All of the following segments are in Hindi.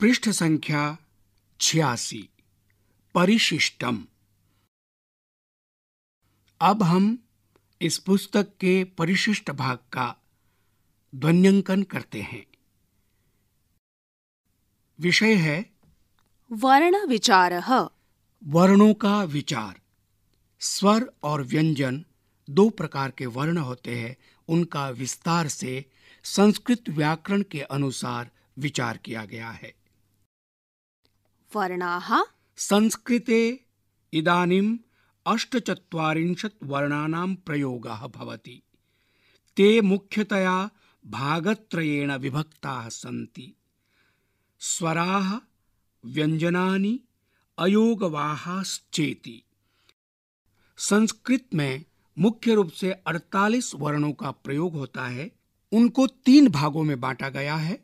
पृष्ठ संख्या छियासी परिशिष्टम अब हम इस पुस्तक के परिशिष्ट भाग का ध्वन्यंकन करते हैं विषय है वर्ण विचार वर्णों का विचार स्वर और व्यंजन दो प्रकार के वर्ण होते हैं उनका विस्तार से संस्कृत व्याकरण के अनुसार विचार किया गया है वर्णाः संस्कृते इदानीम् अष्टचत्वारिंशत् वर्णानां प्रयोगः भवति ते मुख्यतया भागत्रयेण विभक्ताः सन्ति स्वराः व्यञ्जनानि अयोगवाहाश्चेति संस्कृत में मुख्य रूप से 48 वर्णों का प्रयोग होता है उनको तीन भागों में बांटा गया है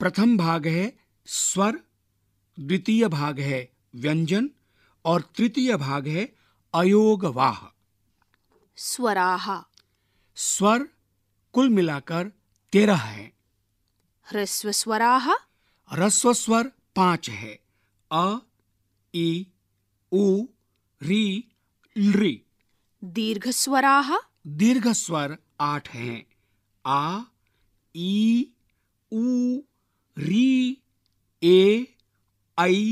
प्रथम भाग है स्वर द्वितीय भाग है व्यंजन और तृतीय भाग है अयोगवाह स्वराह स्वर कुल मिलाकर तेरह है ह्रस्व स्वराह ह्रस्व स्वर पांच है अ ई उ री री दीर्घ स्वराह दीर्घ स्वर आठ हैं आ ई उ री ए आई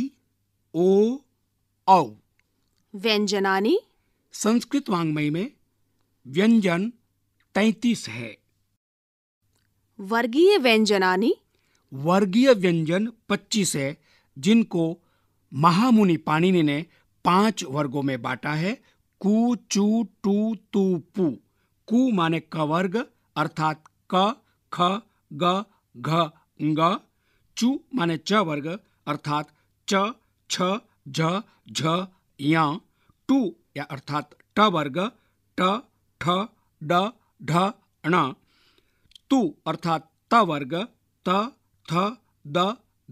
ओ औ व्यंजनानी संस्कृत वांग्मय में व्यंजन तैतीस है वर्गीय व्यंजनानी वर्गीय व्यंजन पच्चीस है जिनको महामुनि पाणिनि ने पांच वर्गों में बांटा है कु चु टू तू पु कु माने क वर्ग अर्थात क ख ग घ ग चु माने च वर्ग अर्थात च छ झ झ य टू या अर्थात ट वर्ग ट ठ ड ढ ण तू अर्थात त वर्ग त थ द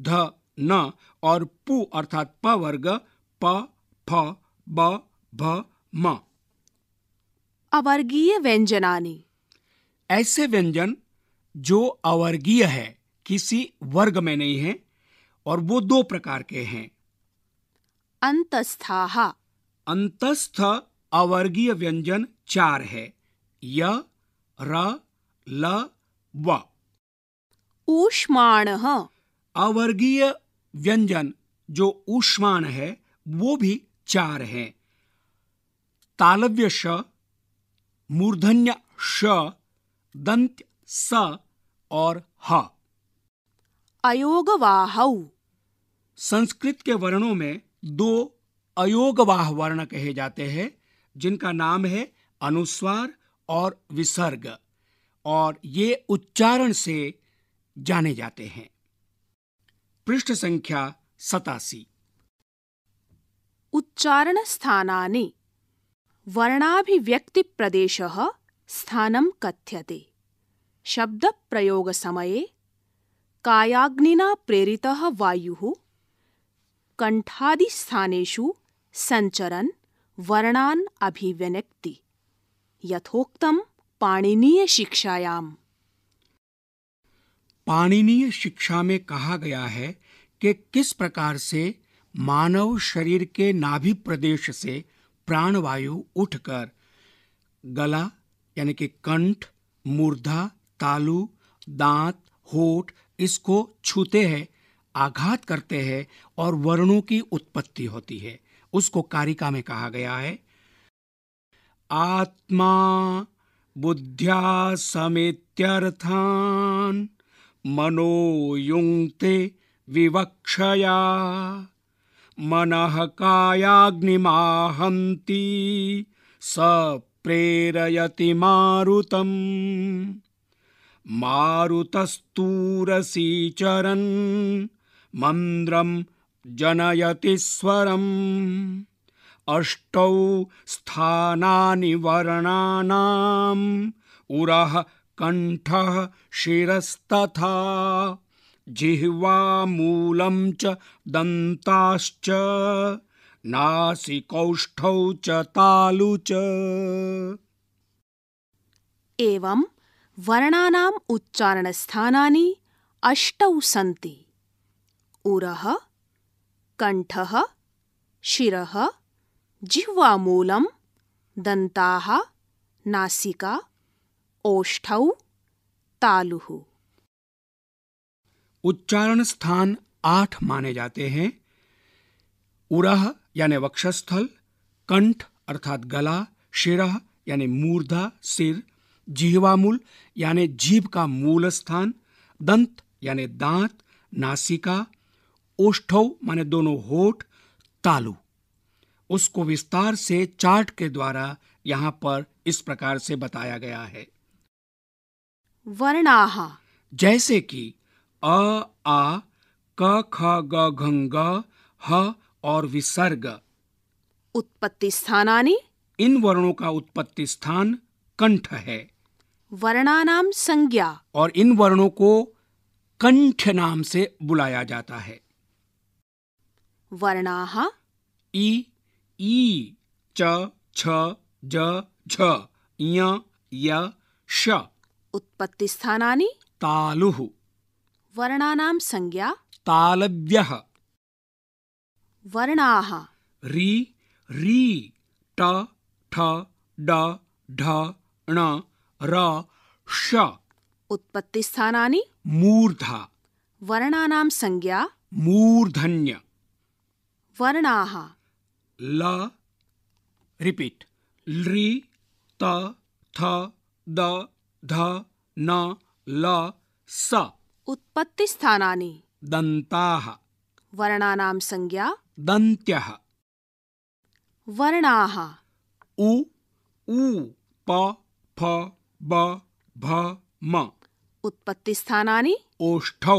ध न और पु अर्थात प वर्ग प फ ब भ म अवर्गीय व्यंजनानि ऐसे व्यंजन जो अवर्गीय है किसी वर्ग में नहीं है और वो दो प्रकार के हैं अंतस्था अंतस्थ अवर्गीय व्यंजन चार है य र ल व ऊष्माण अवर्गीय व्यंजन जो ऊष्माण है वो भी चार है तालव्य श मूर्धन्य श दंत स और ह संस्कृत के वर्णों में दो अयोगवाह वर्ण कहे जाते हैं जिनका नाम है अनुस्वार और विसर्ग और ये उच्चारण से जाने जाते हैं पृष्ठ संख्या सतासी उच्चारण स्थानाने वर्णाभिव्यक्ति प्रदेश स्थान कथ्यते शब्द प्रयोग समय कायाग्निना प्रेरितः वायुः कण्ठादिस्थानेषु सञ्चरन् वर्णान् अभिव्यनक्ति पाणनीय शिक्षायाम पाणनीय शिक्षा में कहा गया है कि किस प्रकार से मानव शरीर के नाभि प्रदेश से प्राणवायु उठकर गला यानी कि कंठ मूर्धा तालु दांत होठ इसको छूते हैं आघात करते हैं और वर्णों की उत्पत्ति होती है उसको कारिका में कहा गया है आत्मा बुद्धिया समेत्यर्थान मनोयुंगते विवक्षया मन कायाग्निमाहती स प्रेरयति मारुतम मारुतस्तूरसी चरण मन्द्रं जनयति स्वरम् अष्टौ स्थानानि वर्णानाम् उरः कण्ठः शिरस्तथा जिह्वामूलं च दन्ताश्च नासिकौष्ठौ च तालु च एवं वर्णानाम् उच्चारणस्थानानि अष्टौ सन्ति उरः कण्ठः शिरः जिह्वामूलं दन्ताः नासिका ओष्ठौ तालुः उच्चारण स्थान आठ माने जाते हैं उरह यानी वक्षस्थल कंठ अर्थात गला शिरह यानी मूर्धा सिर जीवामूल यानी जीभ का मूल स्थान दंत यानी दांत नासिका ओष्ठव माने दोनों होठ तालु उसको विस्तार से चार्ट के द्वारा यहाँ पर इस प्रकार से बताया गया है वर्णाह जैसे कि अ आ क ख ग घ ह और विसर्ग उत्पत्ति स्थान इन वर्णों का उत्पत्ति स्थान कंठ है वर्णानाम संज्ञा और इन वर्णों को कंठ नाम से बुलाया जाता है वर्णाः इ ई च छ ज झ य य श उत्पत्तिस्थानानि तालुः वर्णानां संज्ञा तालव्यः वर्णाः रि री ट ठ ड ढ ण र श उत्पत्तिस्थानानि मूर्धा वर्णानां संज्ञा मूर्धन्य वर्णाः ल रिपीट लृ त थ द ध न ल स उत्पत्ति स्थानानि दन्ताः वर्णानां संज्ञा दन्त्यः वर्णाः उ ऊ प फ ब भ म उत्पत्ति स्थानानि ओष्ठौ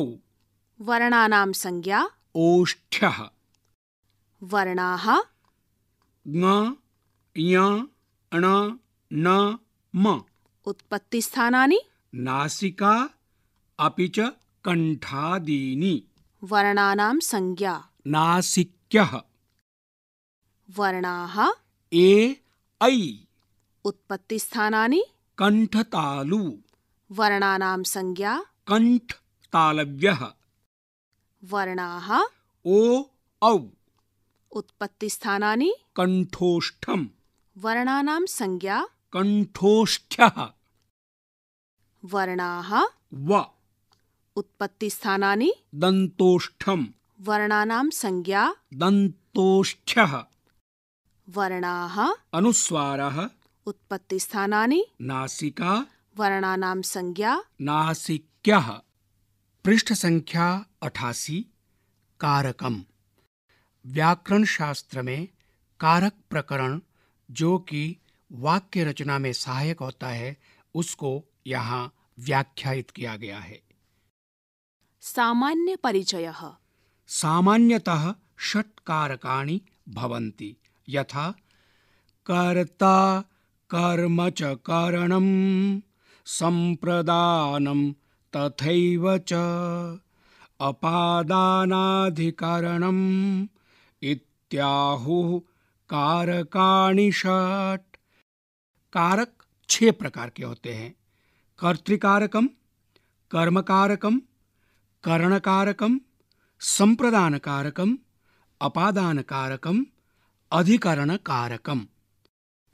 वर्णानां संज्ञा ओष्ठ्यः वर्णाः ङ ञ ण न म उत्पत्तिस्थानानि नासिका अपि च कण्ठादीनि वर्णानां संज्ञा नासिक्यः वर्णाः ए ऐ उत्पत्ति उत्पत्तिस्थानानि कण्ठतालु वर्णानां संज्ञा कण्ठतालव्यः वर्णाः ओ औ उत्पत्ति स्थानानि कंठोष्ठम वर्णानां संज्ञा कंठोष्ठ वर्णाः व उत्पत्ति स्थानानि दंतोष्ठम वर्णानां संज्ञा दंतोष्ठ वर्णाः अनुस्वारः उत्पत्ति स्थानानि नासिका वर्णानां संज्ञा नासिक्यः पृष्ठ संख्या अठासी कारकम व्याकरण शास्त्र में कारक प्रकरण जो कि वाक्य रचना में सहायक होता है उसको यहाँ व्याख्यायित किया गया है सामान्य परिचय सामान्यतः षट कारकाणी भवन्ति यथा कर्ता कर्म च करणम संप्रदानम तथैव च अपादानाधिकरणम त्याहुः कारकाणि कारक छह प्रकार के होते हैं कर्तिकारकम कर्मकारकम करणकारकम संप्रदान कारकम अपादान कारकम अधिकरण कारकम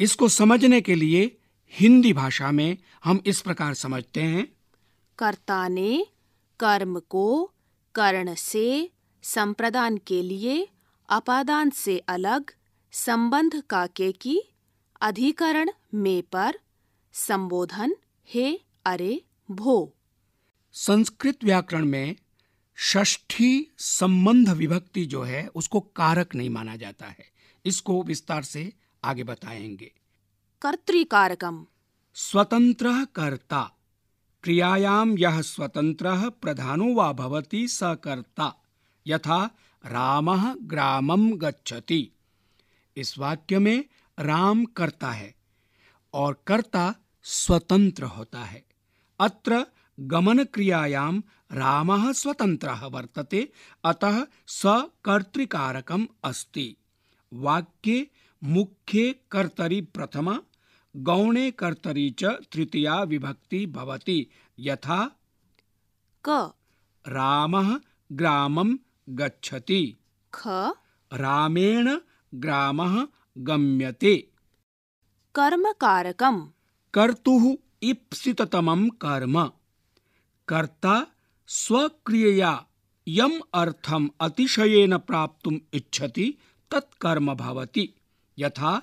इसको समझने के लिए हिंदी भाषा में हम इस प्रकार समझते हैं कर्ता ने कर्म को करण से संप्रदान के लिए अपादान से अलग संबंध काके की अधिकरण में पर संबोधन हे अरे भो संस्कृत व्याकरण में षष्ठी संबंध विभक्ति जो है उसको कारक नहीं माना जाता है इसको विस्तार से आगे बताएंगे कर्तिकारकम स्वतंत्र कर्ता क्रियायाम यह स्वतंत्र प्रधानो वा भवती सकर्ता यथा राम ग्रामम गच्छति इस वाक्य में राम कर्ता है और कर्ता स्वतंत्र होता है अत्र गमन क्रियायाम राम स्वतंत्र वर्तते अतः सकर्तृकारक अस्ति वाक्ये मुख्य कर्तरी प्रथमा गौणे कर्तरी च तृतीया विभक्ति भवति यथा क रामः ग्रामं गच्छति ख रामेण ग्रामः गम्यते कर्मकारकम् कर्तुः इप्सिततमं कर्म कर्ता स्वक्रियया यम् अर्थम् अतिशयेन प्राप्तुम् इच्छति तत् कर्म भवति यथा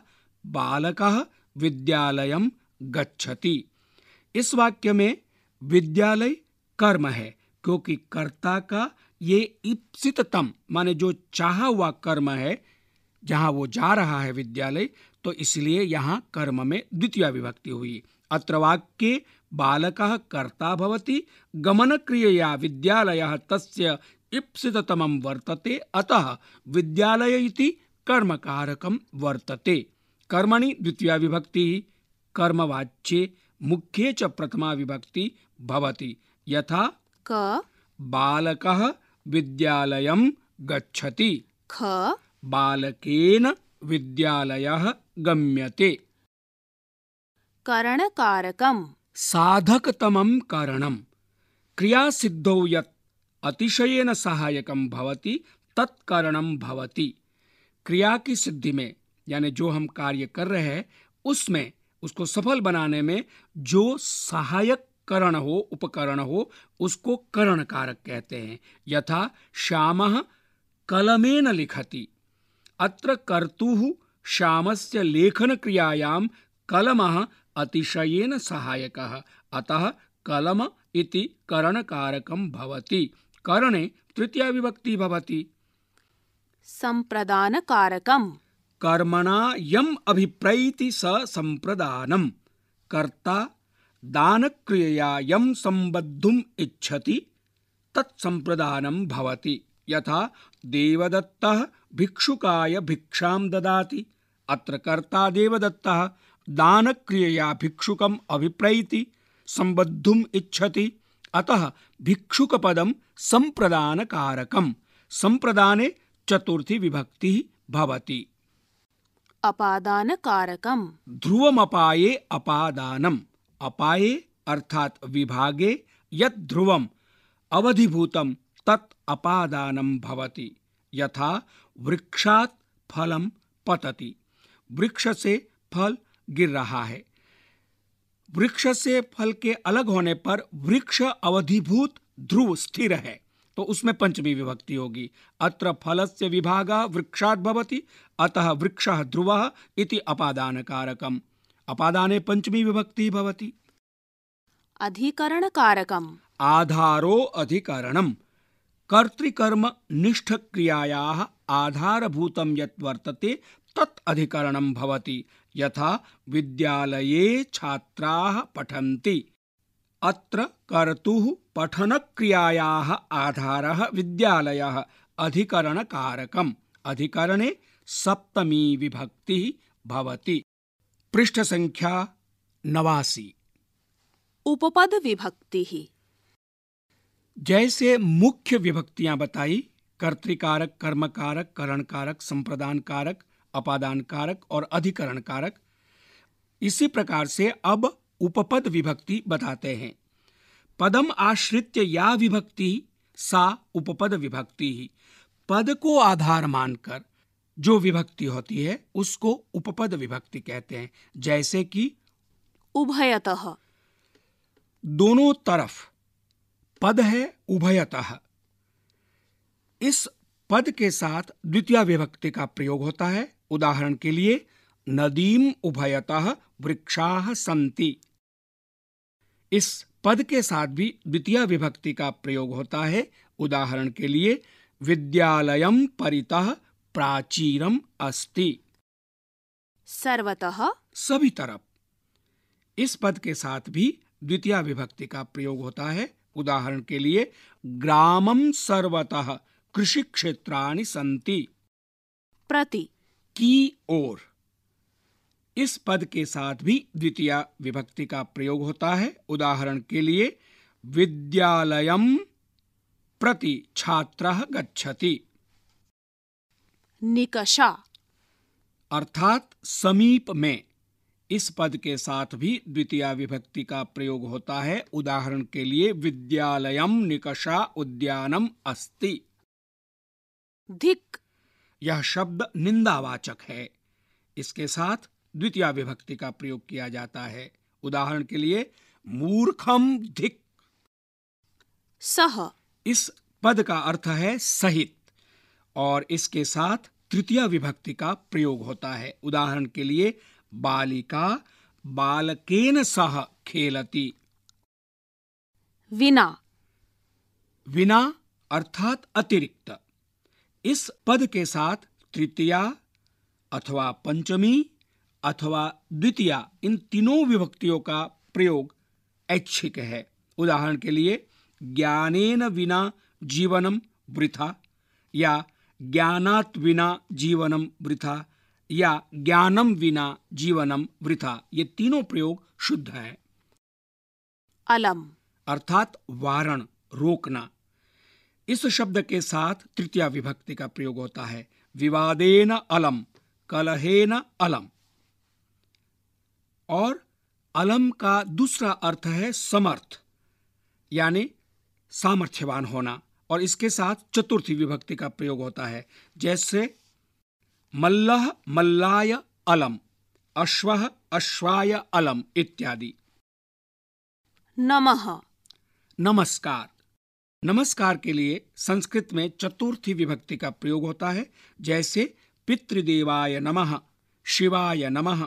बालकः विद्यालयं गच्छति इस वाक्य में विद्यालय कर्म है क्योंकि कर्ता का ये इप्सिततम माने जो चाहा हुआ कर्म है जहां वो जा रहा है विद्यालय तो इसलिए यहाँ कर्म में द्वितीय विभक्ति हुई अत्र वाक्य बालक कर्ता भवति गमनक्रियया विद्यालय तस्य इप्सिततमं वर्तते अतः विद्यालय इति कारक वर्तते कर्मणि द्वितीय विभक्ति कर्मवाच्ये मुख्ये च प्रथमा विभक्ति भवति यथा क बालकः विद्यालयं गच्छति ख बालकेन विद्यालयः गम्यते करणकारकम् साधकतमं करणं क्रियासिद्धौ यत् अतिशयेन सहायकं भवति तत् करणं भवति क्रिया की सिद्धि में यानी जो हम कार्य कर रहे हैं उसमें उसको सफल बनाने में जो सहायक करण हो उपकरण हो उसको करण कारक कहते हैं यथा श्याम कलमेन लिखति अत्र कर्तु श्याम से लेखन क्रियायाम कलम अतिशयन सहायक अतः कलम इति करण कारकम भवति करणे तृतीय विभक्ति भवति संप्रदान कारकम कर्मणा यम अभिप्रैति स संप्रदानम कर्ता दानक्रियया यं सम्बद्धुम् इच्छति तत्सम्प्रदानं भवति यथा देवदत्तः भिक्षुकाय भिक्षां ददाति अत्र कर्ता देवदत्तः दानक्रियया भिक्षुकम् अभिप्रैति सम्बद्धुम् इच्छति अतः भिक्षुकपदं सम्प्रदानकारकं सम्प्रदाने चतुर्थी विभक्तिः भवति अपादानकारकम् ध्रुवमपाये अपादानम् अपाये अर्थात विभागे यद ध्रुवम अवधिभूतम तत् अपादानम भवति यथा वृक्षात फलम पतति वृक्ष से फल गिर रहा है वृक्ष से फल के अलग होने पर वृक्ष अवधिभूत ध्रुव स्थिर है तो उसमें पंचमी विभक्ति होगी अत्र फलस्य विभाग वृक्षात भवति अतः वृक्ष ध्रुव इति अपादान कारकम अपादाने पंचमी विभक्ति भवति अधिकरण कारकम आधारो अधिकरणम कर्तृकर्म निष्ठ क्रियायाः आधारभूतं यत् वर्तते तत् अधिकरणं भवति यथा विद्यालये छात्राः पठन्ति अत्र कर्तुः पठनक्रियायाः आधारः विद्यालयः अधिकरणकारकम् अधिकरणे सप्तमी विभक्तिः भवति पृष्ठ संख्या नवासी उपपद विभक्ति ही जैसे मुख्य विभक्तियां बताई कर्तिकारक कर्मकारक करणकारक संप्रदान कारक अपादान कारक और अधिकरण कारक इसी प्रकार से अब उपपद विभक्ति बताते हैं पदम आश्रित्य या विभक्ति सा उपपद विभक्ति ही पद को आधार मानकर जो विभक्ति होती है उसको उपपद विभक्ति कहते हैं जैसे कि उभयतः दोनों तरफ पद है उभयतः इस पद के साथ द्वितीय विभक्ति का प्रयोग होता है उदाहरण के लिए नदीम उभयतः वृक्षा संति इस पद के साथ भी द्वितीय विभक्ति का प्रयोग होता है उदाहरण के लिए विद्यालयम परितः प्राचीरम अस्ति सर्वतः सभी तरफ इस पद के साथ भी द्वितीय विभक्ति का प्रयोग होता है उदाहरण के लिए ग्रामम सर्वतः कृषि क्षेत्राणि संति प्रति की ओर इस पद के साथ भी द्वितीय विभक्ति का प्रयोग होता है उदाहरण के लिए विद्यालयम प्रति छात्र गच्छति निकषा अर्थात समीप में इस पद के साथ भी द्वितीय विभक्ति का प्रयोग होता है उदाहरण के लिए विद्यालयम निकषा उद्यानम अस्ति धिक यह शब्द निंदावाचक है इसके साथ द्वितीय विभक्ति का प्रयोग किया जाता है उदाहरण के लिए मूर्खम धिक सह इस पद का अर्थ है सहित और इसके साथ तृतीय विभक्ति का प्रयोग होता है उदाहरण के लिए बालिका बालकेन सह खेलती विना विना अर्थात अतिरिक्त इस पद के साथ तृतीया अथवा पंचमी अथवा द्वितीया इन तीनों विभक्तियों का प्रयोग ऐच्छिक है उदाहरण के लिए ज्ञानेन विना जीवनम वृथा या ज्ञानात विना जीवनम वृथा या ज्ञानम विना जीवनम वृथा ये तीनों प्रयोग शुद्ध है अलम अर्थात वारण रोकना इस शब्द के साथ तृतीय विभक्ति का प्रयोग होता है विवादेन अलम कलहेन अलम और अलम का दूसरा अर्थ है समर्थ यानी सामर्थ्यवान होना और इसके साथ चतुर्थी विभक्ति का प्रयोग होता है जैसे मल्लह मल्लाय अलम अश्व अश्वाय अलम इत्यादि नमः नमस्कार नमस्कार के लिए संस्कृत में चतुर्थी विभक्ति का प्रयोग होता है जैसे पितृदेवाय नमः शिवाय नमः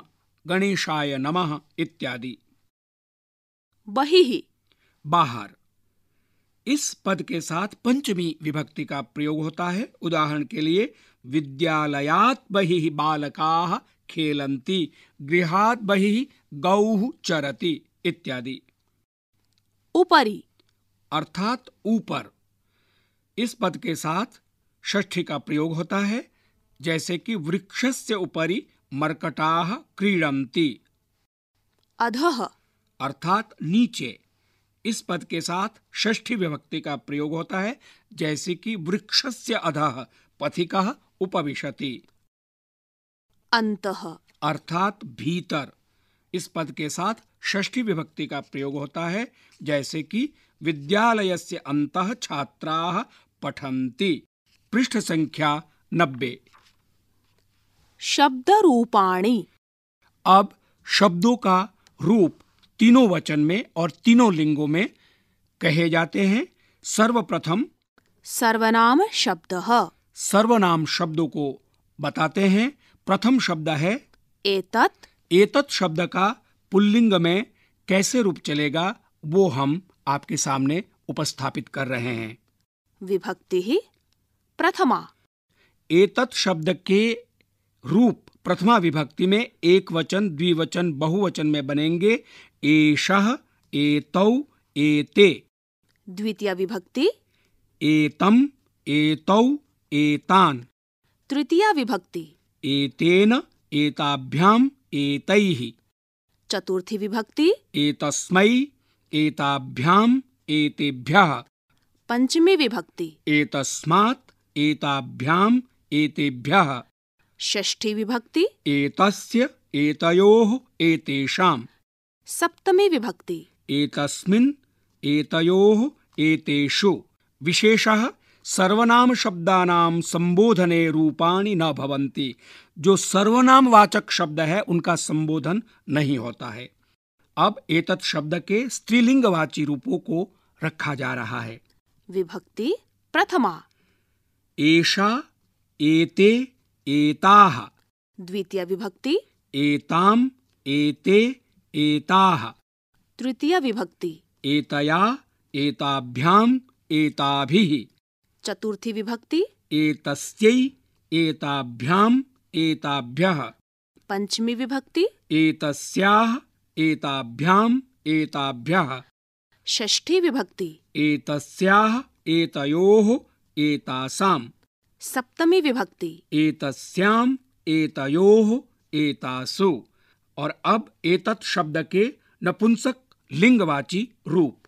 गणेशाय नमः इत्यादि बहिः बाहर इस पद के साथ पंचमी विभक्ति का प्रयोग होता है उदाहरण के लिए विद्यालयात बहि बालका खेलंती गृहात बहि गौ चरती इत्यादि ऊपरी अर्थात ऊपर इस पद के साथ षष्ठी का प्रयोग होता है जैसे कि वृक्षस्य उपरी मर्कटाः क्रीड़ती अधः अर्थात नीचे इस पद के साथ षष्ठी विभक्ति का प्रयोग होता है जैसे कि वृक्षस्य अधः पथिकः उपविशति अंत अर्थात भीतर इस पद के साथ षष्ठी विभक्ति का प्रयोग होता है जैसे कि विद्यालय से अंत छात्रा पठन्ति पृष्ठ संख्या नब्बे शब्द रूपाणी अब शब्दों का रूप तीनों वचन में और तीनों लिंगों में कहे जाते हैं सर्वप्रथम सर्वनाम शब्द सर्वनाम शब्दों को बताते हैं प्रथम शब्द है एतत एतत शब्द का पुल्लिंग में कैसे रूप चलेगा वो हम आपके सामने उपस्थापित कर रहे हैं विभक्ति ही प्रथमा एतत शब्द के रूप प्रथमा विभक्ति में एक वचन द्विवचन बहुवचन में बनेंगे एषः एतौ एते द्वितीया विभक्ति एतम् एतौ एतान् तृतीया विभक्ति एतेन एताभ्याम् एतैः चतुर्थी विभक्ति एतस्मै एताभ्याम् एतेभ्यः पञ्चमी विभक्ति एतस्मात् एताभ्याम् एतेभ्यः षष्ठी विभक्ति एतस्य एतयोः एतेषाम् सप्तमी विभक्ति एतस्मिन् एतयोः एतेषु विशेषः सर्वनाम शब्दानाम संबोधने रूपाणि न भवन्ति जो सर्वनाम वाचक शब्द है उनका संबोधन नहीं होता है अब एतत् शब्द के स्त्रीलिंगवाची रूपों को रखा जा रहा है विभक्ति प्रथमा एषा एते एताह द्वितीय विभक्ति एताम एते एताः तृतीय विभक्ति एतया एताभ्याम एताभिः चतुर्थी विभक्ति एतस्यै एताभ्याम एताभ्यः पंचमी विभक्ति एतस्याः एताभ्याम एताभ्यः षष्ठी विभक्ति एतस्याः एतयोः एतासाम सप्तमी विभक्ति एतस्याम एतयोः एतासु और अब एतत् शब्द के नपुंसक लिंगवाची रूप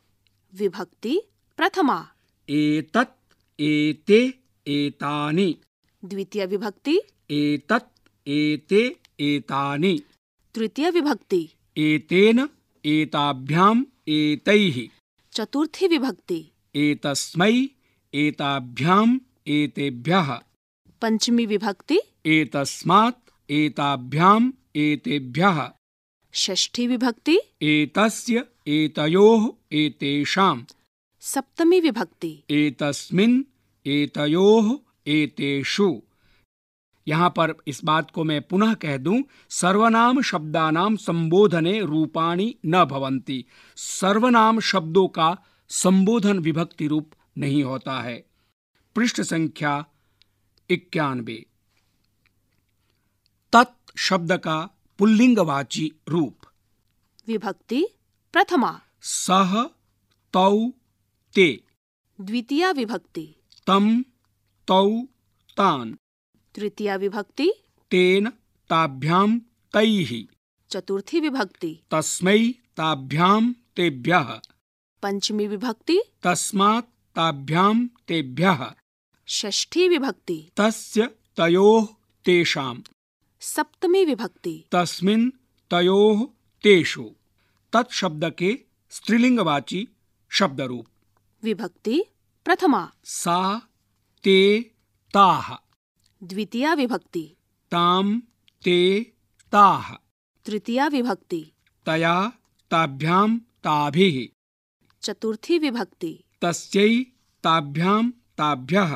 विभक्ति प्रथमा एतत् एते एतानि द्वितीय विभक्ति एतत् एते एतानि तृतीय विभक्ति एतेन एताभ्याम एतैः चतुर्थी विभक्ति एतस्मै एताभ्याम एतेभ्यः पंचमी विभक्ति एतस्मात् एताभ्याम् एतेभ्यः षष्ठी विभक्ति एतस्य एतयोः एतेषाम् सप्तमी विभक्ति एतस्मिन् एतयोः एतेषु यहाँ पर इस बात को मैं पुनः कह दूं सर्वनाम शब्दानाम संबोधने रूपाणी न भवंती सर्वनाम शब्दों का संबोधन विभक्ति रूप नहीं होता है पृष्ठ संख्या इक्यानवे शब्द का पुल्लिंगवाची रूप विभक्ति प्रथमा सह तौ ते द्वितीय विभक्ति तम तौ तान तृतीय विभक्ति तेन ताभ्याम तैः चतुर्थी विभक्ति तस्मै ताभ्याम तेभ्यः पंचमी विभक्ति तस्मात् ताभ्याम तेभ्यः षष्ठी विभक्ति तस्य तयोः तेषाम् सप्तमी विभक्ति तस्मिन तयो तेषु तत्शब्द के स्त्रीलिंगवाची शब्द रूप विभक्ति प्रथमा सा ते ताह द्वितीया विभक्ति ताम ते ताह तृतीया विभक्ति तया ताभ्याम ताभिः चतुर्थी विभक्ति तस्यै ताभ्याम ताभ्यः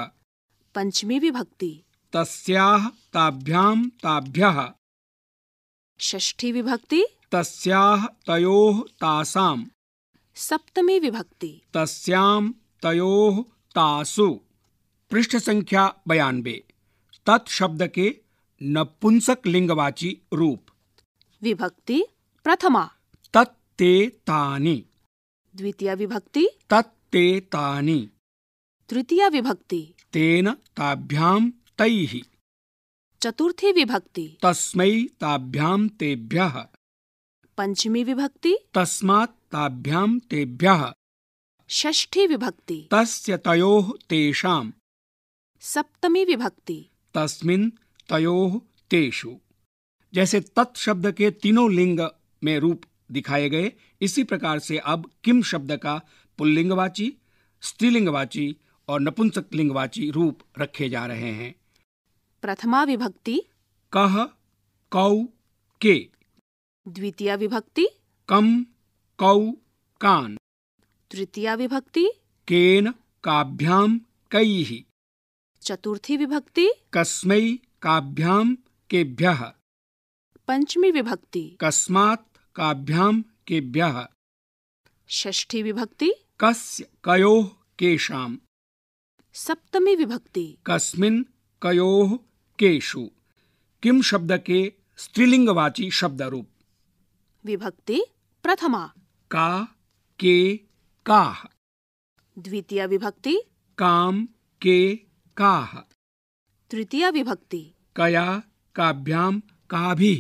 पंचमी विभक्ति तस्याः ताभ्यां ताभ्यः षष्ठी विभक्ति तस्याः तयोः तासां सप्तमी विभक्ति तस्यां तयोः तासु पृष्ठ संख्या बयानबे शब्द के नपुंसक लिंगवाची रूप विभक्ति प्रथमा तत् ते तानि द्वितीय विभक्ति तत् ते तानि तृतीय विभक्ति तेन ताभ्याम तैः चतुर्थी विभक्ति तस्मै ताभ्याम तेभ्यः पंचमी विभक्ति तस्मात् तेभ्य तेभ्यः षष्ठी विभक्ति तस्य तयोः तेषाम् सप्तमी विभक्ति तस्मिन् तयोः तेषु जैसे तत् शब्द के तीनों लिंग में रूप दिखाए गए इसी प्रकार से अब किम शब्द का पुल्लिंगवाची स्त्रीलिंगवाची और नपुंसक लिंगवाची रूप रखे जा रहे हैं प्रथमा विभक्ति कह कौ के द्वितीय विभक्ति कम कौ कान तृतीय विभक्ति केन काभ्याम कई चतुर्थी विभक्ति कस्मै काभ्याम केभ्यः पंचमी विभक्ति कस्मात् काभ्याम केभ्यः षष्ठी विभक्ति कस्य कयोः केषाम् सप्तमी विभक्ति कस्मिन् कयोः वाक्येषु किम शब्द के स्त्रीलिंगवाची शब्द रूप विभक्ति प्रथमा का के का द्वितीय विभक्ति काम के का तृतीय विभक्ति कया काभ्याम का भी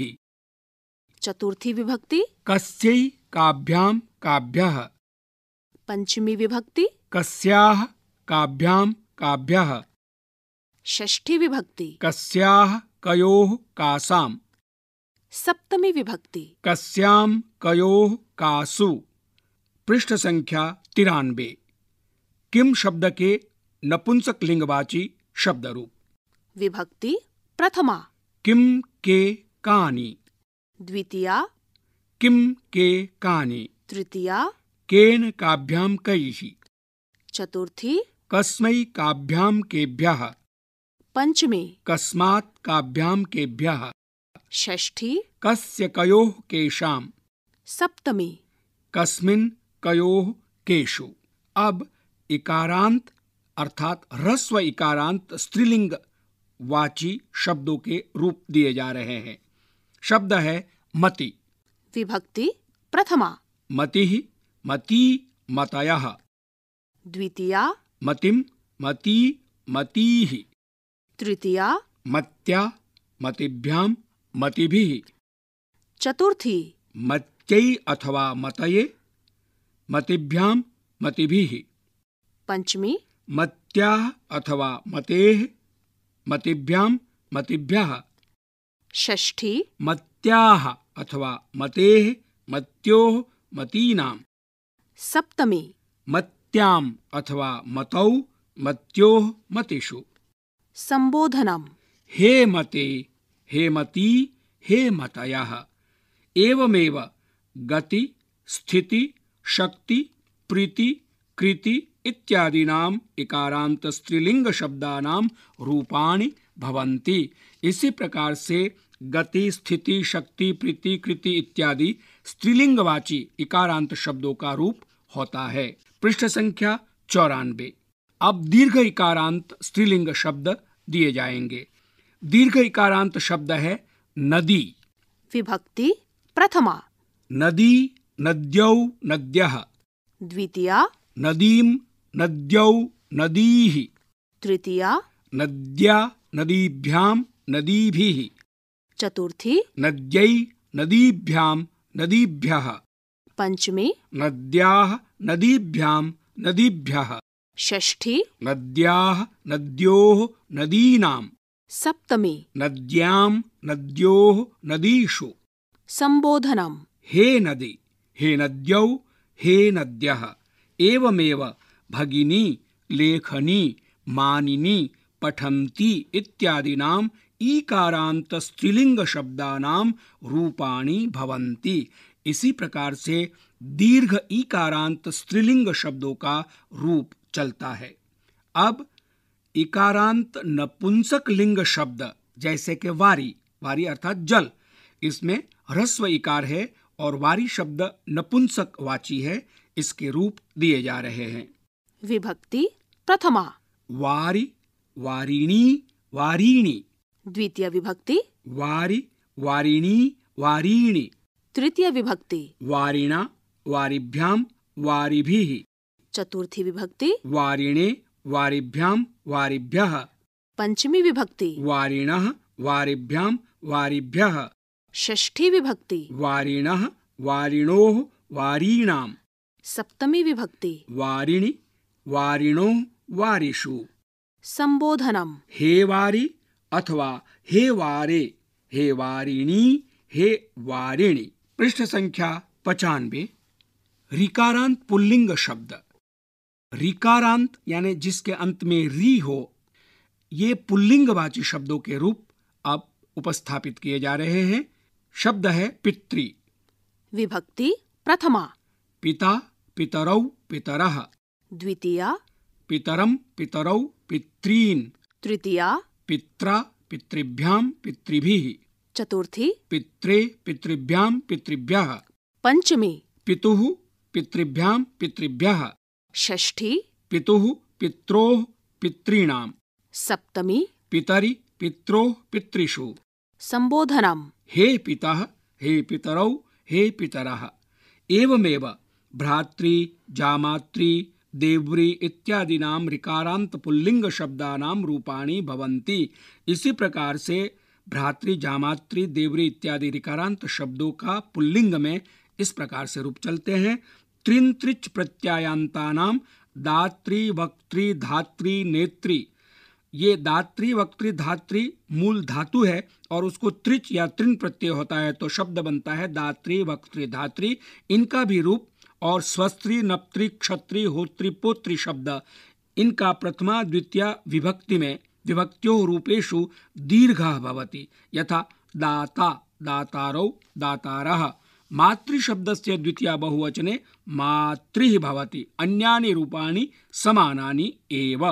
चतुर्थी विभक्ति कस्य काभ्याम काभ्य पंचमी विभक्ति कस्या काभ्याम काभ्य षष्ठी विभक्ति कस्याः कयोः कासाम् सप्तमी विभक्ति कस्याम कयोः कासु पृष्ठ संख्या तिरानबे किम शब्द के नपुंसक लिंगवाची शब्द रूप विभक्ति प्रथमा किम के कानी द्वितीया किम के कानी तृतीया केन काभ्याम कई चतुर्थी कस्मै काभ्याम केभ्यः पंचमी कस्मात काभ्याम केभ्यः षष्ठी कस्य कयोः केषाम् सप्तमी कस्मिन कयो केशु अब इकारांत अर्थात ह्रस्व इकारांत स्त्रीलिंग वाची शब्दों के रूप दिए जा रहे हैं शब्द है मति विभक्ति प्रथमा मति मती मतयः द्वितीया मतिम मती ही तृतीया मत्या मतिभ्याम मतिभि चतुर्थी मत्यई अथवा मतये मतिभ्याम मतिभि पंचमी मत्या अथवा मते मतिभ्याम मतिभ्य षष्ठी मत्या अथवा मते मत्यो मतीनाम सप्तमी मत्याम अथवा मतौ मत्यो मतिषु संबोधनम हे मते हे मती हे मतया एवमेव गति स्थिति शक्ति प्रीति कृति इत्यादिनाम इकारांत स्त्रीलिंग शब्दानाम रूपाणि भवन्ति इसी प्रकार से गति स्थिति शक्ति प्रीति कृति इत्यादि स्त्रीलिंगवाची इकारांत शब्दों का रूप होता है पृष्ठ संख्या चौरानबे अब दीर्घ इकारांत स्त्रीलिंग शब्द दिए जाएंगे दीर्घ इकारांत शब्द है नदी विभक्ति प्रथमा नदी नद्यौ नद्य द्वितीया नदीम नद्यौ नदी तृतीया नद्या नदीभ्याम नदीभि चतुर्थी नद्यै नदीभ्याम नदीभ्य पंचमी नद्या नदीभ्याम नदीभ्य षष्ठी नद्याः नद्योः नदीनाम् सप्तमी नद्याम् नद्योः नदीषु संबोधनम् हे नदी हे नद्यौ हे नद्यः एवमेव भगिनी लेखनी मानिनी पठन्ति इत्यादिनाम् ईकारांत स्त्रीलिंग भवन्ति इसी प्रकार से दीर्घ ईकारांत स्त्रीलिंग शब्दों का रूप चलता है अब इकारांत नपुंसक लिंग शब्द जैसे कि वारी वारी अर्थात जल इसमें ह्रस्व इकार है और वारी शब्द नपुंसक वाची है इसके रूप दिए जा रहे हैं विभक्ति प्रथमा वारी वारिणी वारिणी द्वितीय विभक्ति वारी वारिणी वारिणी तृतीय विभक्ति वारिणा वारिभ्याम वारिभि चतुर्थी विभक्ति वारिणे वारिभ्याम वारिभ्य पंचमी विभक्ति वारिण वारिभ्याम वारिभ्य षष्ठी विभक्ति वारिण वारिणो वारीणाम सप्तमी विभक्ति वारिणि वारिणो वारिषु संबोधनम हे वारी अथवा हे वारे हे वारिणी हे वारिणी पृष्ठ संख्या पचानवे रिकारांत पुल्लिंग शब्द रिकारांत यानी जिसके अंत में री हो ये पुल्लिंगवाची शब्दों के रूप अब उपस्थापित किए जा रहे हैं शब्द है पितृ विभक्ति प्रथमा पिता पितरौ पितर द्वितीय पितरम पितरौ पितॄन् तृतीया पित्रा पितृभ्याम पितृभि चतुर्थी पित्रे पितृभ्याम पितृभ्य पंचमी पितु पितृभ्याम पितृभ्य षष्ठी पितुः पित्रोः पितॄणाम् सप्तमी पितरि पित्रोः पितृषु संबोधनम् हे पिता हे पितरौ हे पितरः एवमेव भ्रातृ जामातृ देव्री नाम रिकारांत पुल्लिंग शब्दानाम रूपाणी भवन्ति इसी प्रकार से भ्रातृ जामात्री देवरी इत्यादि रिकारांत शब्दों का पुल्लिंग में इस प्रकार से रूप चलते हैं त्रिंत्रिच प्रत्यायांतानाम दात्री वक्त्री धात्री नेत्री ये दात्री वक्त्री धात्री मूल धातु है और उसको त्रिच या त्रिन प्रत्यय होता है तो शब्द बनता है दात्री वक्त्री धात्री इनका भी रूप और स्वस्त्री नपत्री क्षत्रि होत्री पोत्री शब्द इनका प्रथमा द्वितीय विभक्ति में विभक्त्यो रूपेशु दीर्घ भवती यथा दाता दातारो दातारह से द्वितीय बहुवचने मातृ भवति अन्यानि रूपाणि समानानि एव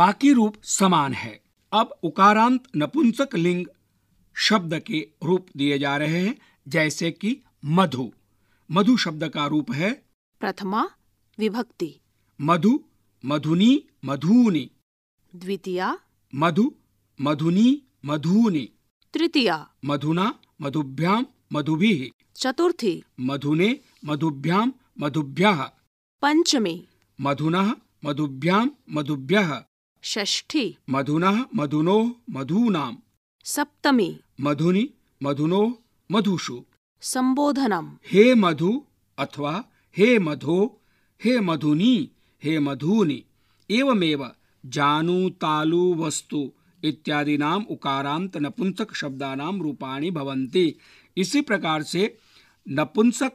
बाकी रूप समान है अब उकारांत नपुंसक लिंग शब्द के रूप दिए जा रहे हैं जैसे कि मधु मधु शब्द का रूप है प्रथमा विभक्ति मधु मधुनी मधुनी द्वितीया मधु मधुनी मधुनी तृतीया मधुना मधुभ्याम मधुभि चतुर्थी मधुने मधुभ्याम मधुभ्या पंचमी मधुन मधुभ्याम मधुभ्य षष्ठी मधुनः मधुनो मधुना सप्तमी मधुनि मधुनो मधुषु संबोधनम हे मधु अथवा हे मधो हे मधुनी हे मधुनि एवमेव जानु तालु वस्तु इत्यादि नाम उकारांत नपुंसक शब्दानाम रूपाणि भवन्ति इसी प्रकार से नपुंसक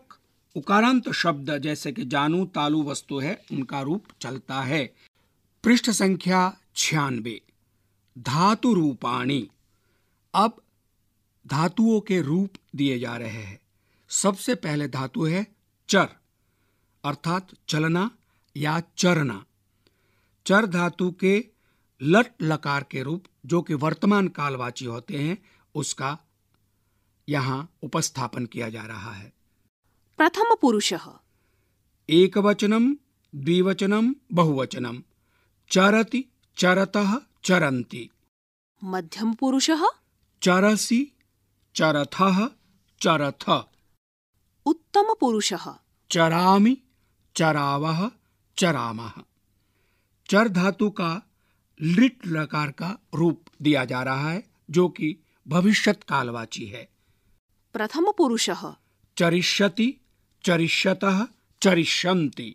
उकारांत शब्द जैसे कि जानू तालु वस्तु है उनका रूप चलता है पृष्ठ संख्या छियानबे धातु रूपाणी अब धातुओं के रूप दिए जा रहे हैं सबसे पहले धातु है चर अर्थात चलना या चरना चर धातु के लट लकार के रूप जो कि वर्तमान कालवाची होते हैं उसका यहाँ उपस्थापन किया जा रहा है प्रथम पुरुष एक वचनम द्विवचनम बहुवचनम चरति चरत चरंती मध्यम पुरुष चरसी चरथ चरथ उत्तम पुरुष चरामि चरावह चरामः चर धातु का लिट लकार का रूप दिया जा रहा है जो कि भविष्यत कालवाची है प्रथम पुरुष चरिष्यति चरिष्य चरिष्यन्ति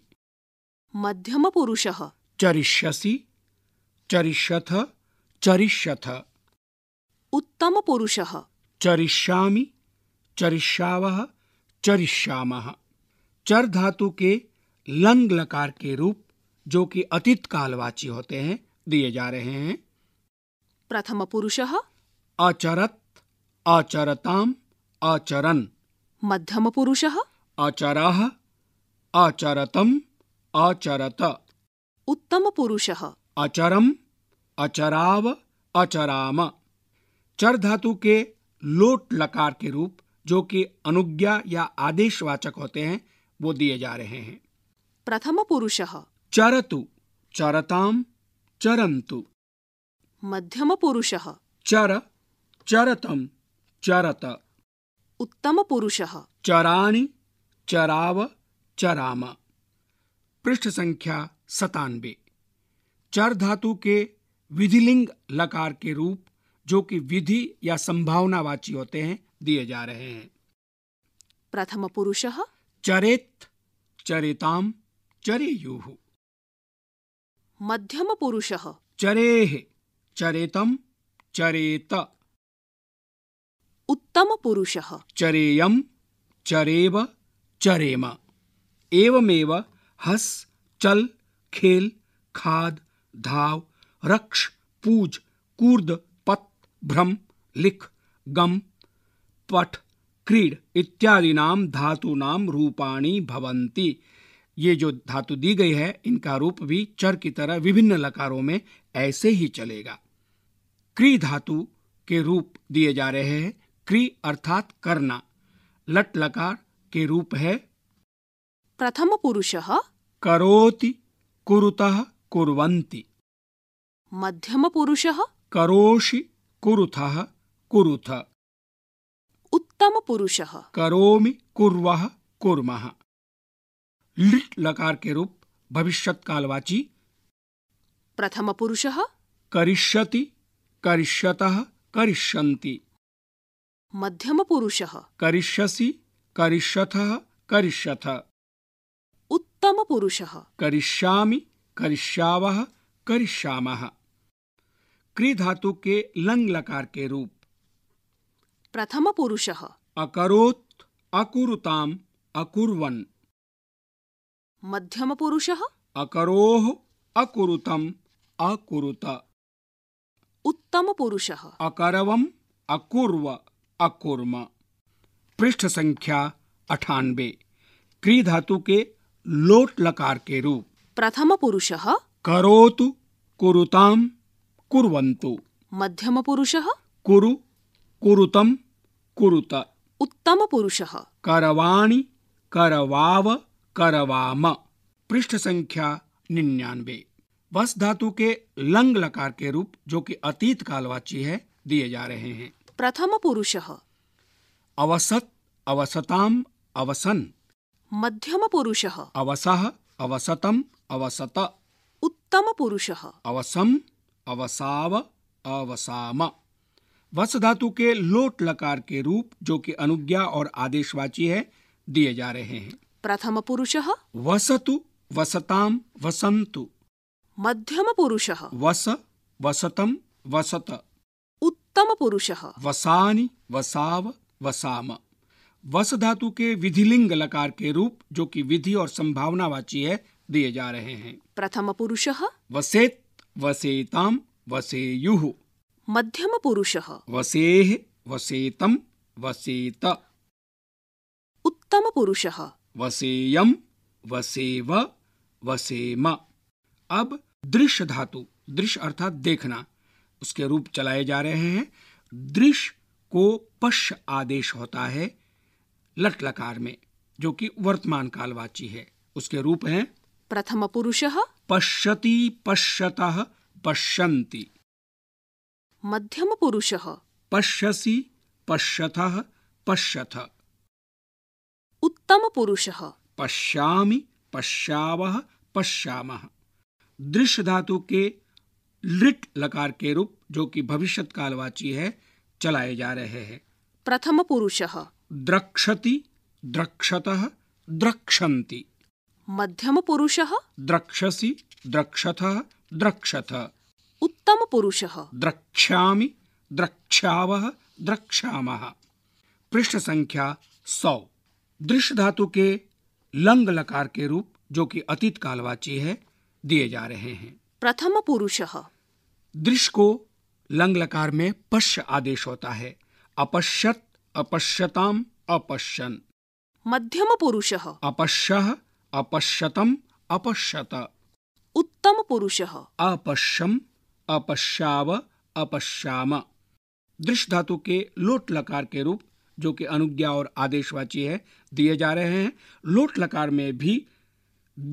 पुरुष चरिष्यसि चरिष्यथ चरिष्यथ पुरुष चरिष्यामि चरिष्याव चरिष्या चर धातु के लंग लकार के रूप जो कि अतीत कालवाची होते हैं दिए जा रहे हैं प्रथम पुरुष अचरत अचरताम मध्यम पुरुष आचारा आचारतम आचारत उत्तम पुरुष अचरम अचराव अचराम चर धातु के लोट लकार के रूप जो कि अनुज्ञा या आदेशवाचक होते हैं वो दिए जा रहे हैं प्रथम पुरुष चरतु चरताम चरंतु मध्यम पुरुष चर चरतम चरत उत्तम पुरुष चराणी चराव चराम पृष्ठ संख्या सतानबे चर धातु के विधिलिंग लकार के रूप जो कि विधि या संभावना वाची होते हैं दिए जा रहे हैं प्रथम पुरुष चरेत चरेताम चरेयु मध्यम पुरुष चरे चरेतम चरेत उत्तम पुरुष चरेयं चरेव चरेम एवमेव हस चल खेल खाद धाव रक्ष पूज कूर्द पत भ्रम लिख गम पठ क्रीड धातु नाम रूपाणी भवन्ति ये जो धातु दी गई है इनका रूप भी चर की तरह विभिन्न लकारों में ऐसे ही चलेगा क्री धातु के रूप दिए जा रहे हैं क्री अर्थात करना लट लकार के रूप है प्रथम पुरुष करोति कुरुतः कुरुवन्ति मध्यम पुरुष करोषि कुरुतः कुरुथ उत्तम पुरुष करोमि कुर्वः कुर्मः लिट लकार के रूप भविष्यत कालवाची प्रथम पुरुष करिष्यति करिष्यतः करिष्यन्ति मध्यम मध्यमपुरुषः करिष्यसि करिष्यथः करिष्यथ उत्तम उत्तमपुरुषः करिष्यामि करिष्यावः करिष्यामः क्री धातु के लंग लकार के रूप प्रथम पुरुषः अकरोत् अकुरुताम् अकुर्वन् मध्यम पुरुषः अकरोः अकुरुतम् अकुरुत उत्तम पुरुषः अकरवम् अकुर्व अकूर्म पृष्ठ संख्या अठानबे क्री धातु के लोट लकार के रूप प्रथम पुरुष करोतु कुरुताम कुरंतु मध्यम पुरुष कुरु कुरुतम कुरुत उत्तम पुरुष करवाणी करवाव करवाम पृष्ठ संख्या निन्यानबे वस धातु के लंग लकार के रूप जो कि अतीत कालवाची है दिए जा रहे हैं प्रथम पुरुष अवसत अवसताम अवसन मध्यम पुरुष अवस अवसतम अवसत उत्तम पुरुष अवसम अवसाव अवसाम वस धातु के लोट लकार के रूप जो कि अनुज्ञा और आदेशवाची है दिए जा रहे हैं प्रथम पुरुष वसतु वसताम वसंतु मध्यम पुरुष वस वसतम वसत पुरुष वसानी वसाव वसाम वस धातु के विधिलिंग लकार के रूप जो कि विधि और संभावना वाची है दिए जा रहे हैं प्रथम पुरुष वसेत वसेताम वसेयु मध्यम पुरुष वसेह वसेतम वसेत उत्तम पुरुष वसेयम वसेव वसेम अब दृश्य धातु दृश्य अर्थात देखना उसके रूप चलाए जा रहे हैं दृश्य को पश्य आदेश होता है लट लकार में जो कि वर्तमान कालवाची है उसके रूप हैं प्रथम पुरुष पश्यति पश्यत पश्यन्ति मध्यम पुरुष पश्यसि पश्यत पश्यथ उत्तम पुरुष पश्यामि पश्याव पश्या दृश्य धातु के लिट लकार के रूप जो कि भविष्यत कालवाची है चलाए जा रहे हैं प्रथम पुरुष द्रक्षति द्रक्षत द्रक्षति मध्यम पुरुष द्रक्षसि द्रक्षत द्रक्षथ उत्तम पुरुष द्रक्षा द्रक्षाव द्रक्षा पृष्ठ संख्या सौ दृश्य धातु के लंग लकार के रूप जो कि अतीत कालवाची है दिए जा रहे हैं प्रथम पुरुष दृश्य को लंग लकार में पश्य आदेश होता है अपश्यत अपश्यताम अपश्यन मध्यम पुरुष अपश्य अपश्यतम अपश्यत उत्तम पुरुष अपश्यम अपश्याव अपश्याम दृश्य धातु के लोट लकार के रूप जो कि अनुज्ञा और आदेशवाची है दिए जा रहे हैं लोट लकार में भी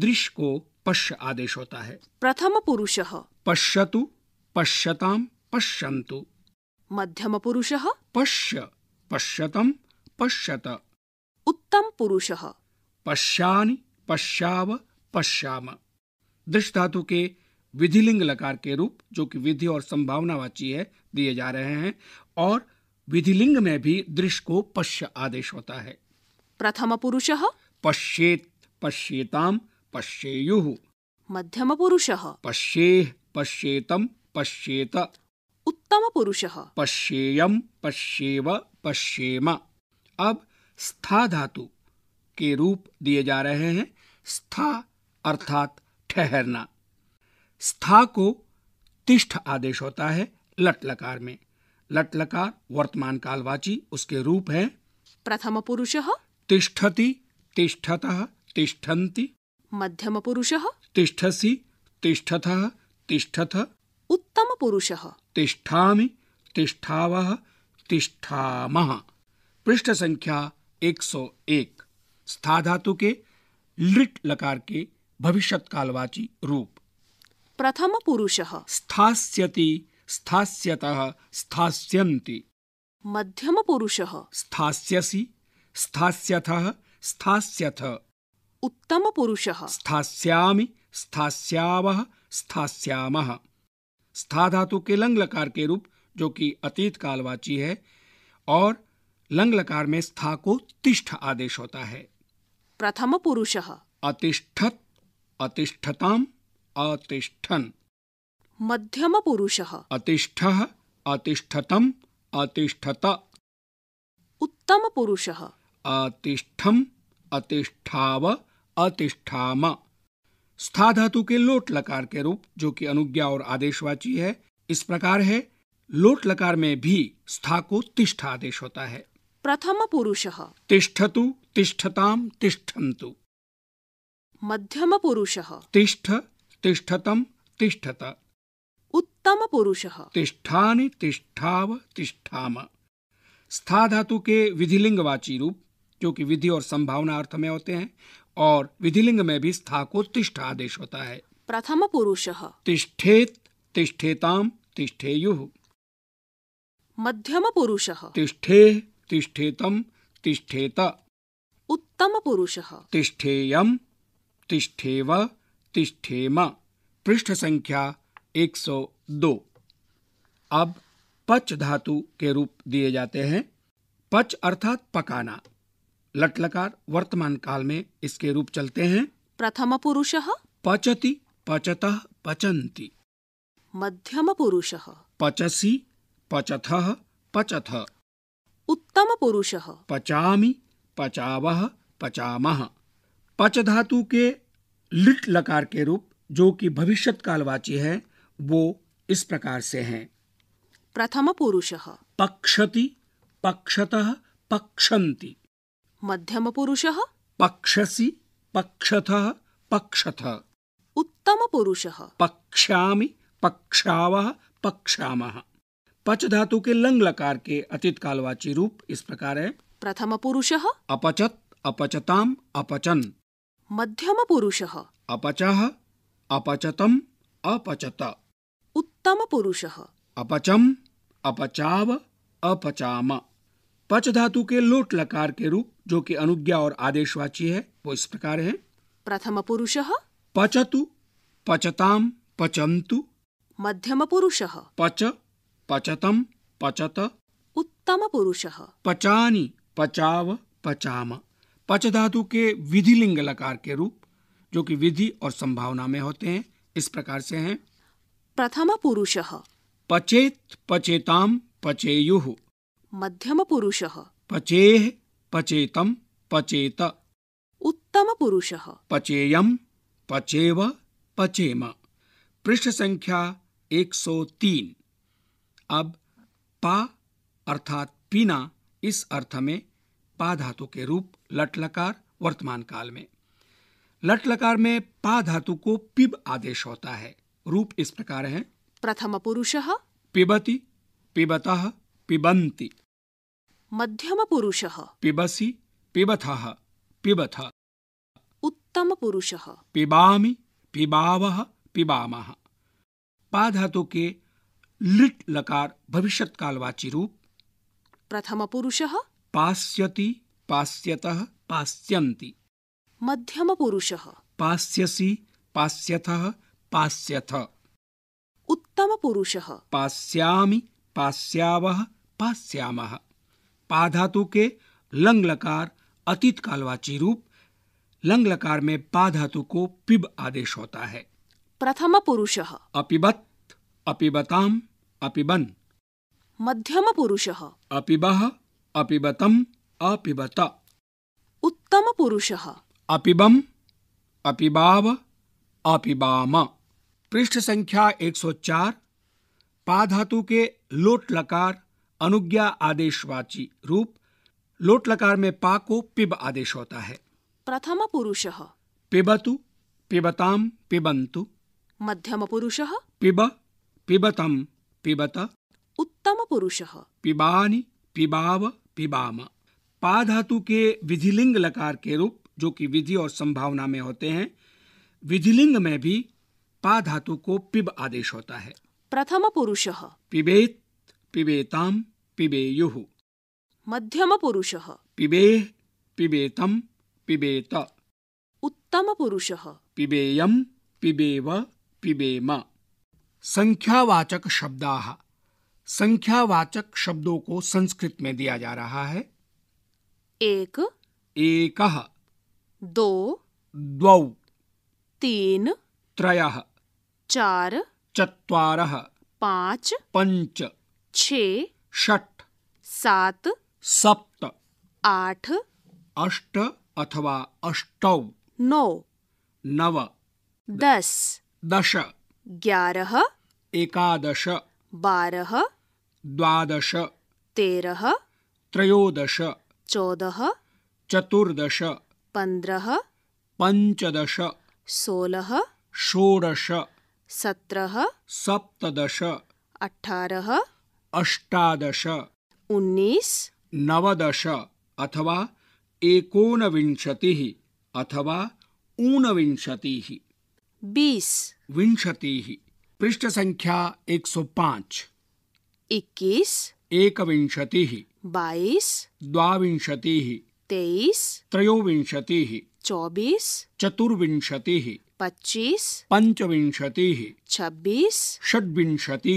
दृश्य को पश्य आदेश होता है प्रथम पुरुष पश्यतु पश्यतां पश्यन्तु मध्यमपुरुषः पश्य पश्यतं पश्यत उत्तमपुरुषः पश्यानि पश्याव पश्याम दृष्ट धातु के विधिलिंग लकार के रूप जो कि विधि और संभावनावाची है दिए जा रहे हैं और विधिलिंग में भी दृश्य को पश्य आदेश होता है प्रथम पुरुष पश्येत पश्येताम पश्येयु मध्यम पुरुष पश्ये पश्येतम पश्येत पुरुष पश्येयम पश्येव पश्येम अब स्था धातु के रूप दिए जा रहे हैं स्था अर्थात ठहरना स्था को तिष्ठ आदेश होता है लट लकार में लट लकार वर्तमान कालवाची उसके रूप है प्रथम पुरुष तिष्ठति तिष्ठत तिष्ठन्ति मध्यम पुरुष तिष्ठसि तिष्ठत तिष्ठत उत्तम पुरुष तिष्ठा तिष्ठाव तिष्ठा पृष्ठ संख्या 101 स्था धातु के लिट लकार के भविष्यत कालवाची रूप प्रथम पुरुष स्थास्यति स्थास्यतः स्थास्यन्ति मध्यम पुरुष स्थास्यसि स्थास्यथः स्थास्यथ उत्तम पुरुष स्थास्यामि स्थास्यावः स्थास्यामः स्था धातु के लंग लकार के रूप जो कि अतीत कालवाची है और लंग लकार में स्था को तिष्ठ आदेश होता है प्रथम पुरुष अतिष्ठत अतिष्ठताम अतिष्ठन मध्यम पुरुष अतिष्ठ अतिष्ठतम अतिष्ठत उत्तम पुरुष अतिष्ठम अतिष्ठाव अतिष्ठाम स्था धातु के लोट लकार के रूप जो कि अनुज्ञा और आदेशवाची है इस प्रकार है लोट लकार में भी स्था को तिष्ठ आदेश होता है प्रथम पुरुष तिष्ठतु तिष्ठताम तिष्ठन्तु मध्यम पुरुष तिष्ठ तिष्ठतम तिष्ठत उत्तम पुरुष तिष्ठानि तिष्ठाव तिष्ठाम स्था धातु के विधिलिंगवाची रूप जो कि विधि और संभावना अर्थ में होते हैं और विधिलिंग में भी स्था को तिष्ठ आदेश होता है प्रथम पुरुष तिष्ठेत तिष्ठेताम तिष्ठेयु मध्यम पुरुष तिष्ठे तिष्ठेतम तिष्ठेत उत्तम पुरुष तिष्ठेयम तिष्ठेव तिष्ठेम पृष्ठ संख्या 102 अब पच धातु के रूप दिए जाते हैं पच अर्थात पकाना लट लकार वर्तमान काल में इसके रूप चलते हैं प्रथम पुरुष पचति पचत पचंती मध्यम पुरुष पचसी पचथ पचथ उत्तम पुरुष पचामी पचाव पचाम पच धातु के लिट लकार के रूप जो कि भविष्यत कालवाची है वो इस प्रकार से हैं प्रथम पुरुष पक्षति पक्षत पक्षंती मध्यम पक्षसि पक्षतः पक्षथ पुरुष पक्षा पक्षाव पक्षा पच धातु के लंग लकार के अतीत कालवाची रूप इस प्रकार है प्रथम पुरुष अपचत अपचताम अपचन मध्यम पुरुष अपच अपचतम अपचत उत्तम पुरुष अपचम अपचाव अपचाम पच धातु के लोट लकार के रूप जो कि अनुज्ञा और आदेशवाची है वो इस प्रकार है प्रथम पुरुष पचतु पचताम पचंतु मध्यम पुरुष पच पचतम पचत उत्तम पुरुष पचानी पचाव पचाम पच धातु के विधि लिंग लकार के रूप जो कि विधि और संभावना में होते हैं इस प्रकार से हैं प्रथम पुरुष पचेत पचेताम पचेयु पुरुष पचेः पचेतम पचेत उत्तम पुरुष पचेय पचेव पचेम पृष्ठ संख्या 103 अब पा अर्थात पीना इस अर्थ में पा धातु के रूप लटलकार वर्तमान काल में लटलकार में पा धातु को पिब आदेश होता है रूप इस प्रकार है प्रथम पुरुष पिबति पिबत पिबन्ति मध्यमपुरुषः पिबसि पिबथः पिबथ उत्तमपुरुषः पिबामि पिबावः पिबामः पा धातु के लिट लकार भविष्यत कालवाची रूप प्रथम पुरुष पास्यति पास्यतः पास्यन्ति मध्यम पुरुष पास्यसि पास्यतः पास्यथ उत्तम पुरुष पास्यामि पास्यावः पास्याम पा धातु के लंग लकार अतीत कालवाची रूप लंग लकार में पा धातु को पिब आदेश होता है प्रथम पुरुष अपिबत अपिबताम अपिबन मध्यम पुरुष अपिब अपिबतम अपिबत उत्तम पुरुष अपिबम अपिबाव अपिबाम पृष्ठ संख्या 104 सौ पा धातु के लोट लकार अनुज्ञा आदेशवाची रूप लोट लकार में पा को पिब आदेश होता है प्रथम पुरुष पिबतु पिबताम पिबंतु मध्यम पुरुष पिब पिबतम पिबत उत्तम पुरुष पिबानी पिबाव पिबाम पा धातु के विधिलिंग लकार के रूप जो कि विधि और संभावना में होते हैं विधिलिंग में भी पा धातु को पिब आदेश होता है प्रथम पुरुष पिबेत पिबेतां मध्यम पुरुष पिबे पिबेतम पिबेत पुरुष पिबेयम पिबेव पिबेम संख्यावाचक शब्द संख्यावाचक शब्दों को संस्कृत में दिया जा रहा है एक एक दो द्वौ तीन त्रय चार चार पांच पंच छे षट सात सप्त आठ अष्ट अथवा अष्टौ नौ नव दस दश ग्यारह एकादश बारह द्वादश तेरह त्रयोदश चौदह चतुर्दश पंद्रह पंचदश सोलह षोडश सत्रह सप्तदश अठारह अष्टादश उन्नीस नवदश अथवा एकोनविंशति अथवा ऊनविंशति बीस विंशति पृष्ठ संख्या एक सौ पांच इक्कीस एकविंशति बाईस द्वाविंशति तेईस त्रयोविंशति चौबीस चतुर्विंशति पच्चीस पंचविंशति छब्बीस षड्विंशति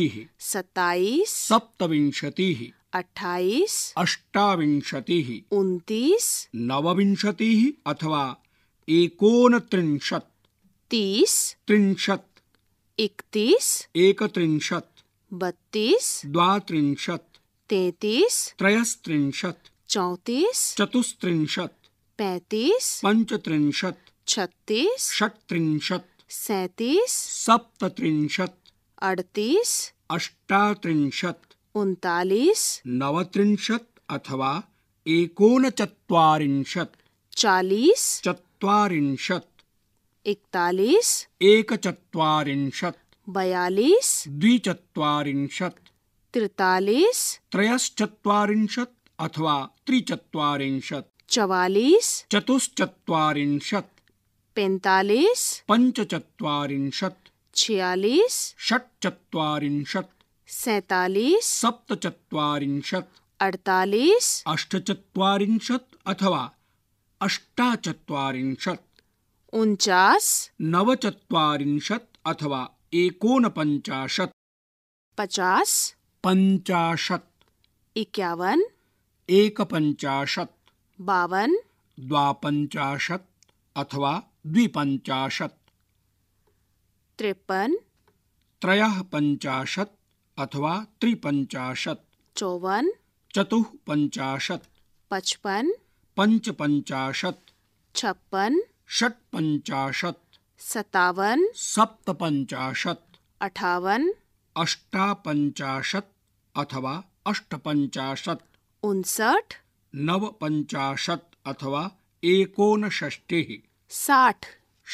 सत्ताईस सप्तविंशति अट्ठाईस अष्टाविंशति उन्तीस नवविंशति अथवा एकोन त्रिंशत तीस त्रिंशत इकतीस एक त्रिंशत बत्तीस द्वात्रिंशत तैतीस त्रयस्त्रिंशत चौतीस चतुस्त्रिंशत पैंतीस पंचत्रिंशत छत्तीस षट्रिंशत सैतीस सप्तत्रिंशत अड़तीस अष्टात्रिंशत उनतालीस नवत्रिंशत अथवा एकोन चत्वारिंशत चालीस चत्वारिंशत इकतालीस एक चत्वारिंशत बयालीस द्विचत्वारिंशत तिरतालीस त्रयश्चत्वारिंशत् अथवा त्रिचत्वारिंशत चवालीस चतुश्चत्वारिंशत् पैंतालीस पंचचत्वारिंशत छियालीस षट षट्चत्वारिंशत सैतालीस सप्त सप्तचत्वारिंशत अड़तालीस अष्ट अष्टचत्वारिंशत अथवा अष्टा अष्टाचत्वारिंशत उनचास नव नवचत्वारिंशत अथवा एकोन पंचाशत पचास पंचाशत इक्यावन एक पंचाशत बावन द्वापंचाशत अथवा द्विपञ्चाशत् त्रेपन त्रयः पञ्चाशत् अथवा त्रिपञ्चाशत् चौवन चतुः पञ्चाशत् पचपन पञ्चपञ्चाशत् छप्पन षट्पञ्चाशत् सत्तावन सप्तपञ्चाशत् अठावन अष्टापञ्चाशत् अथवा अष्टपञ्चाशत् उनसठ नवपञ्चाशत् अथवा एकोनषष्टिः साठ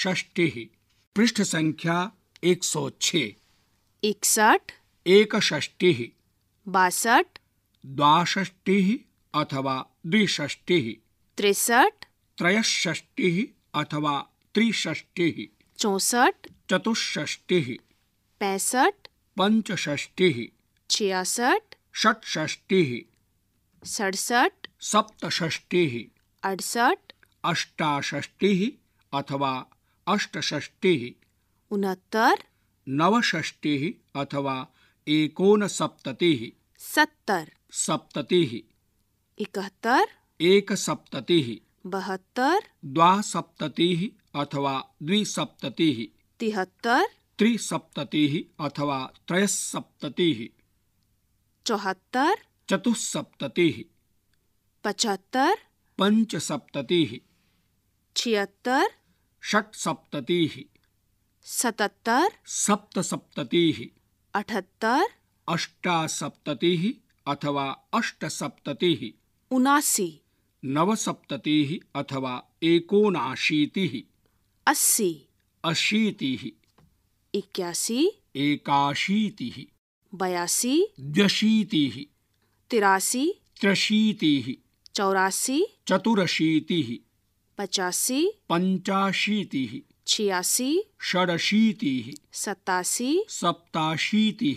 षष्टि पृष्ठ संख्या एक सौ छ इकसठ एक षष्टि बासठ द्वाष्टि अथवा द्विष्टि तिरसठ त्रयष्टि अथवा त्रिष्टि चौसठ चतुष्टि पैंसठ पंचष्टि छियासठ षट्षष्टि सड़सठ सप्तष्टि अड़सठ अष्टाष्टि अथवा अष्टषष्टिः उनहत्तर नवषष्टिः अथवा एकोन सप्तति सत्तर सप्तति इकहत्तर एक सप्तति बहत्तर द्वासप्ततिः अथवा द्विसप्तति तिहत्तर त्रिसप्तति अथवा त्रयसप्ततिः चौहत्तर चतुस्सप्ततिः पचहत्तर पंचसप्ततिः छिहत्तर षट षट्सप्तति सतहत्तर सप्त सप्तसप्तति अठहत्तर अष्टा अष्टासप्तति अथवा अष्ट अष्टसप्तति उनासी नव नवसप्तति अथवा एकोनाशीति अस्सी अशीति इक्यासी एकाशीति बयासी द्व्यशीति तिरासी त्र्यशीति चौरासी चतुरशीति पचासी पंचाशीति छियासी षडशीति सतासी सप्ताशीति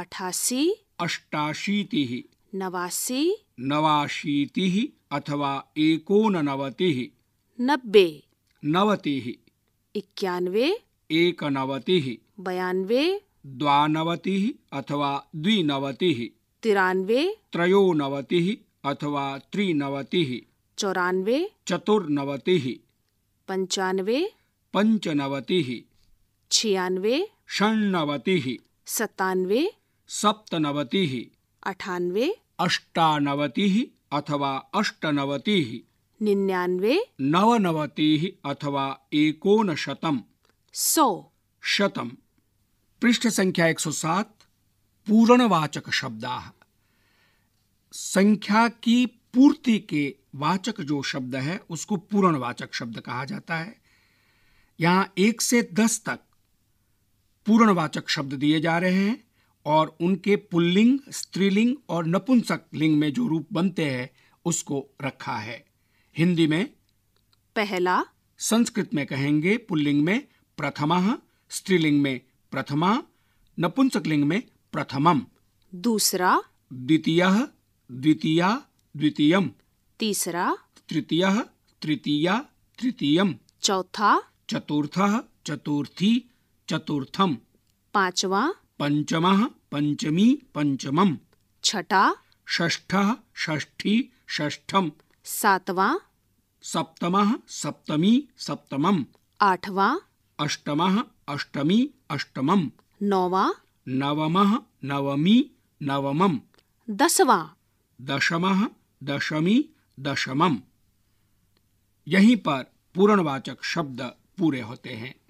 अठासी अष्टाशीति नवासी नवाशीति अथवा नवति नब्बे नवति इक्यानवे नवति बयानवे द्वानवति अथवा द्विनवति तिरानवे त्रयोनवति अथवा त्रिनवति चौरानवे चतुर्नवति पंचानवे पंचनवति छियानवे षण्णवति सत्तानवे सप्तनवति अठानवे अष्टानवति अथवा अष्टनवति निन्यानवे नवनवति अथवा एकोन शतम सौ शतम पृष्ठ संख्या एक सौ सात पूरणवाचक शब्द संख्या की पूर्ति के वाचक जो शब्द है उसको पूर्णवाचक शब्द कहा जाता है यहां एक से दस तक पूर्णवाचक शब्द दिए जा रहे हैं और उनके पुल्लिंग स्त्रीलिंग और नपुंसक लिंग में जो रूप बनते हैं उसको रखा है हिंदी में पहला संस्कृत में कहेंगे पुल्लिंग में प्रथमा स्त्रीलिंग में प्रथमा नपुंसक लिंग में प्रथमम दूसरा द्वितीय द्वितीया द्वितीयम तीसरा तृतीय तृतीया तृतीय चौथा चतुर्थ चतुर्थी चतुर्थम पांचवा पंचम पंचमी पंचमम छठा षष्ठ षष्ठी षष्ठम सातवा सप्तम सप्तमी सप्तमम आठवा अष्टम अष्टमी अष्टमम नौवा नवम नवमी नवमम दसवा दशम दशमी दशमम यहीं पर पूर्णवाचक शब्द पूरे होते हैं